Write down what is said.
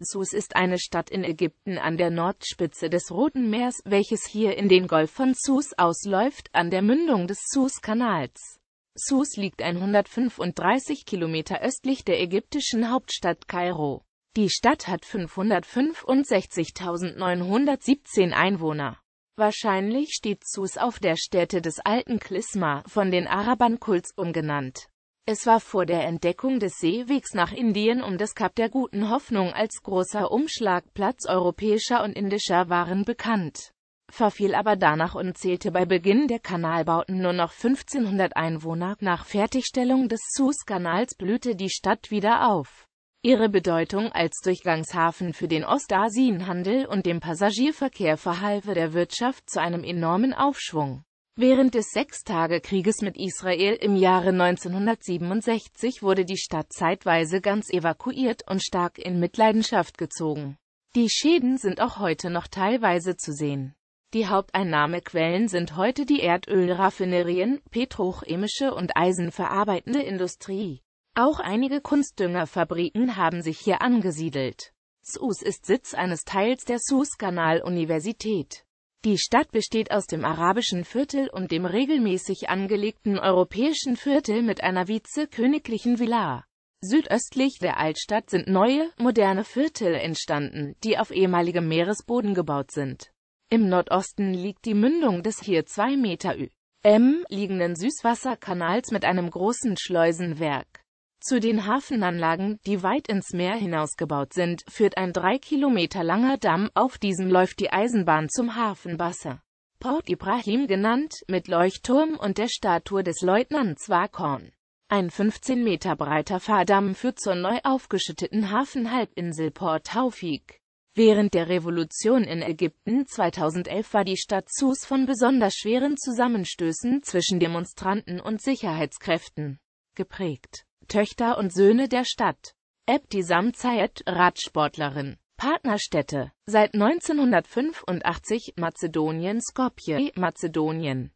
Sus ist eine Stadt in Ägypten an der Nordspitze des Roten Meers, welches hier in den Golf von Sus ausläuft, an der Mündung des Sus-Kanals. Sus liegt 135 Kilometer östlich der ägyptischen Hauptstadt Kairo. Die Stadt hat 565.917 Einwohner. Wahrscheinlich steht Sus auf der Stätte des alten Klisma, von den Arabern Kults umgenannt. Es war vor der Entdeckung des Seewegs nach Indien um das Kap der Guten Hoffnung als großer Umschlagplatz europäischer und indischer Waren bekannt, verfiel aber danach und zählte bei Beginn der Kanalbauten nur noch 1500 Einwohner. Nach Fertigstellung des Suezkanals blühte die Stadt wieder auf. Ihre Bedeutung als Durchgangshafen für den Ostasienhandel und dem Passagierverkehr verhalf der Wirtschaft zu einem enormen Aufschwung. Während des Sechstagekrieges mit Israel im Jahre 1967 wurde die Stadt zeitweise ganz evakuiert und stark in Mitleidenschaft gezogen. Die Schäden sind auch heute noch teilweise zu sehen. Die Haupteinnahmequellen sind heute die Erdölraffinerien, petrochemische und eisenverarbeitende Industrie. Auch einige Kunstdüngerfabriken haben sich hier angesiedelt. SUS ist Sitz eines Teils der SUS-Kanal-Universität. Die Stadt besteht aus dem arabischen Viertel und dem regelmäßig angelegten europäischen Viertel mit einer Vize-königlichen Villa. Südöstlich der Altstadt sind neue, moderne Viertel entstanden, die auf ehemaligem Meeresboden gebaut sind. Im Nordosten liegt die Mündung des hier zwei Meter Ü. M liegenden Süßwasserkanals mit einem großen Schleusenwerk. Zu den Hafenanlagen, die weit ins Meer hinausgebaut sind, führt ein drei Kilometer langer Damm, auf diesem läuft die Eisenbahn zum Hafen Basser. Port Ibrahim genannt, mit Leuchtturm und der Statue des Leutnants Wakorn. Ein 15 Meter breiter Fahrdamm führt zur neu aufgeschütteten Hafenhalbinsel Port Taufik. Während der Revolution in Ägypten 2011 war die Stadt Sus von besonders schweren Zusammenstößen zwischen Demonstranten und Sicherheitskräften geprägt. Töchter und Söhne der Stadt. Ebtisam Zayed, Radsportlerin. Partnerstädte. Seit 1985 Mazedonien Skopje, Mazedonien.